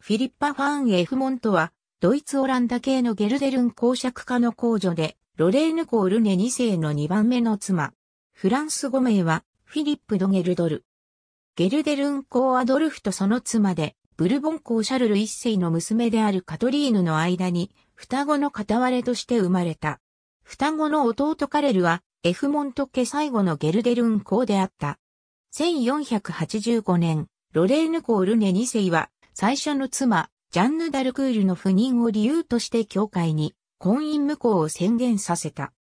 フィリッパ・ファン・エフモントは、ドイツ・オランダ系のゲルデルン公爵家の公女で、ロレーヌ・コールネ2世の2番目の妻。フランス語名は、フィリップ・ド・ゲルドル。ゲルデルン公アドルフとその妻で、ブルボン公シャルル1世の娘であるカトリーヌの間に、双子の片割れとして生まれた。双子の弟カレルは、エフモント家最後のゲルデルン公であった。1485年、ロレーヌ・コールネ2世は、最初の妻、ジャンヌ・ダルクールの不妊を理由として教会に婚姻無効を宣言させた。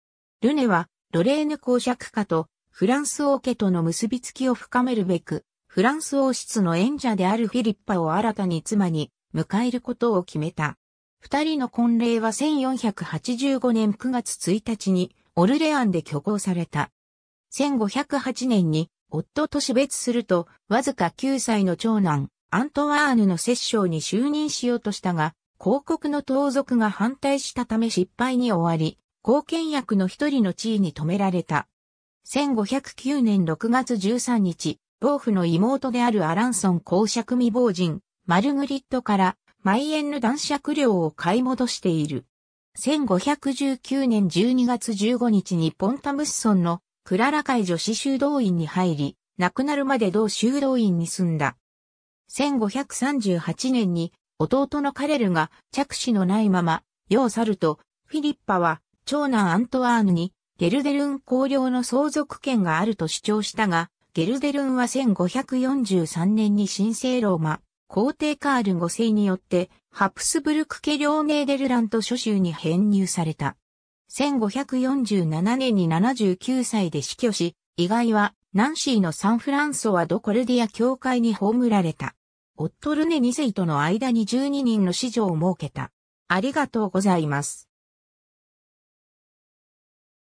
ルネは、ロレーヌ公爵家とフランス王家との結びつきを深めるべく、フランス王室の演者であるフィリッパを新たに妻に迎えることを決めた。二人の婚礼は1485年9月1日にオルレアンで挙行された。1508年に夫と死別すると、わずか9歳の長男、アントワーヌの摂政に就任しようとしたが、広告の盗賊が反対したため失敗に終わり、貢献役の一人の地位に止められた。1509年6月13日、老府の妹であるアランソン公爵未亡人、マルグリットから毎円の男爵領を買い戻している。1519年12月15日にポンタムスソンのクララ会女子修道院に入り、亡くなるまで同修道院に住んだ。1538年に弟のカレルが着手のないまま、世を去ると、フィリッパは長男アントワーヌにゲルデルン公領の相続権があると主張したが、ゲルデルンは1543年に神聖ローマ、皇帝カール5世によって、ハプスブルク家領ネーデルラント諸州に編入された。1547年に79歳で死去し、意外はナンシーのサンフランソワ・ド・コルディア教会に葬られた。オットルネ2世との間に12人の子女を設けた。ありがとうございます。